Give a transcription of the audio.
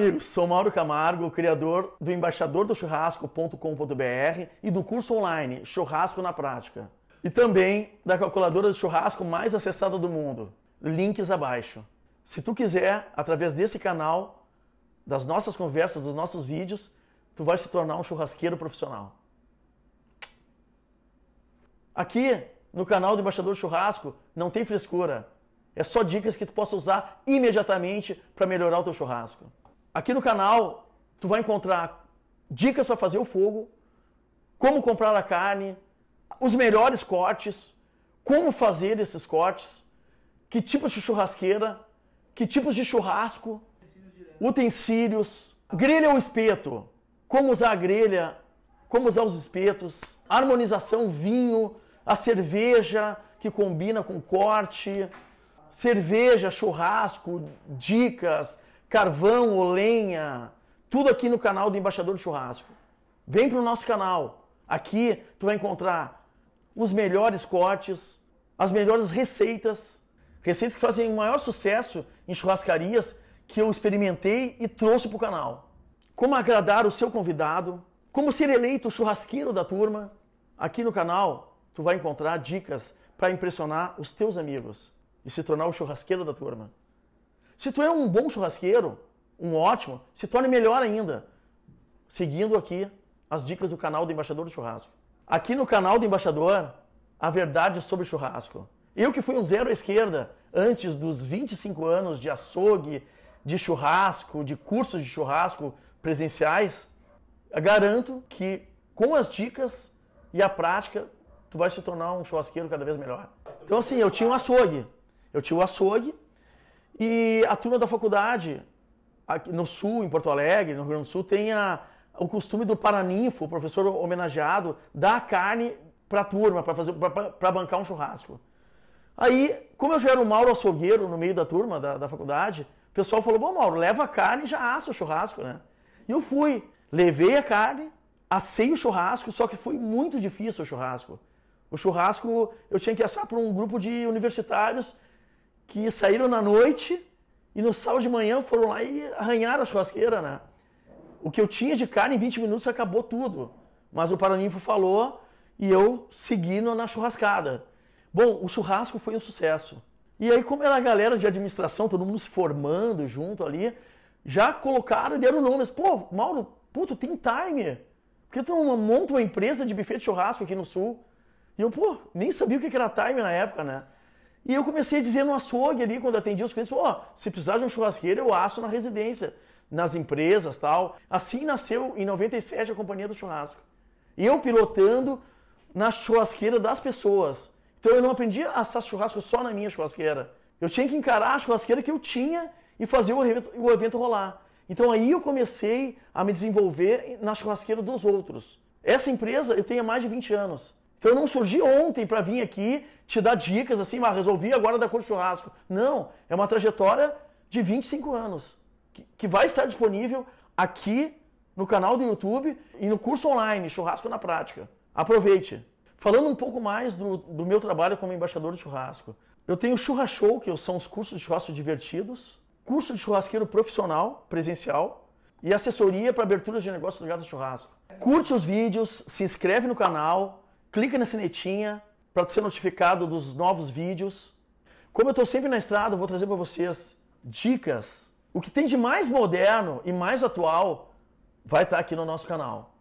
amigos, sou Mauro Camargo, criador do embaixador do churrasco.com.br e do curso online Churrasco na Prática. E também da calculadora de churrasco mais acessada do mundo. Links abaixo. Se tu quiser, através desse canal, das nossas conversas, dos nossos vídeos, tu vai se tornar um churrasqueiro profissional. Aqui no canal do Embaixador Churrasco não tem frescura. É só dicas que tu possa usar imediatamente para melhorar o teu churrasco. Aqui no canal tu vai encontrar dicas para fazer o fogo, como comprar a carne, os melhores cortes, como fazer esses cortes, que tipos de churrasqueira, que tipos de churrasco, utensílios, grelha ou espeto, como usar a grelha, como usar os espetos, harmonização vinho, a cerveja que combina com corte, cerveja, churrasco, dicas, carvão, lenha, tudo aqui no canal do Embaixador do Churrasco. Vem para o nosso canal. Aqui tu vai encontrar os melhores cortes, as melhores receitas, receitas que fazem o maior sucesso em churrascarias que eu experimentei e trouxe para o canal. Como agradar o seu convidado, como ser eleito o churrasqueiro da turma. Aqui no canal tu vai encontrar dicas para impressionar os teus amigos e se tornar o churrasqueiro da turma. Se tu é um bom churrasqueiro, um ótimo, se torne melhor ainda, seguindo aqui as dicas do canal do Embaixador do Churrasco. Aqui no canal do Embaixador, a verdade é sobre churrasco. Eu que fui um zero à esquerda antes dos 25 anos de açougue, de churrasco, de cursos de churrasco presenciais, garanto que com as dicas e a prática, tu vai se tornar um churrasqueiro cada vez melhor. Então assim, eu tinha um açougue. Eu tinha o um açougue e a turma da faculdade, aqui no Sul, em Porto Alegre, no Rio Grande do Sul, tem a, o costume do paraninfo, o professor homenageado, dar carne para a turma, para bancar um churrasco. Aí, como eu já era o Mauro açougueiro no meio da turma da, da faculdade, o pessoal falou: Bom, Mauro, leva a carne e já assa o churrasco, né? E eu fui. Levei a carne, assei o churrasco, só que foi muito difícil o churrasco. O churrasco eu tinha que assar para um grupo de universitários que saíram na noite e no sábado de manhã foram lá e arranharam a churrasqueira, né? O que eu tinha de carne em 20 minutos acabou tudo. Mas o Paraninfo falou e eu segui na churrascada. Bom, o churrasco foi um sucesso. E aí, como era a galera de administração, todo mundo se formando junto ali, já colocaram e deram nomes. Pô, Mauro, puto, tem time. Por que tu não monta uma empresa de buffet de churrasco aqui no Sul? E eu, pô, nem sabia o que era time na época, né? E eu comecei a dizer no açougue ali, quando atendia os clientes, ó, oh, se precisar de um churrasqueiro, eu aço na residência, nas empresas tal. Assim nasceu, em 97, a Companhia do Churrasco. Eu pilotando na churrasqueira das pessoas. Então eu não aprendi a assar churrasco só na minha churrasqueira. Eu tinha que encarar a churrasqueira que eu tinha e fazer o evento, o evento rolar. Então aí eu comecei a me desenvolver na churrasqueira dos outros. Essa empresa eu tenho há mais de 20 anos. Então eu não surgi ontem para vir aqui te dar dicas assim, mas ah, resolvi agora dar cor de churrasco. Não, é uma trajetória de 25 anos que, que vai estar disponível aqui no canal do YouTube e no curso online Churrasco na Prática. Aproveite! Falando um pouco mais do, do meu trabalho como embaixador de churrasco, eu tenho o Churra Show, que são os cursos de churrasco divertidos, curso de churrasqueiro profissional, presencial, e assessoria para abertura de negócios ligados a churrasco. Curte os vídeos, se inscreve no canal, clica na sinetinha para ser notificado dos novos vídeos. Como eu estou sempre na estrada, eu vou trazer para vocês dicas. O que tem de mais moderno e mais atual vai estar tá aqui no nosso canal.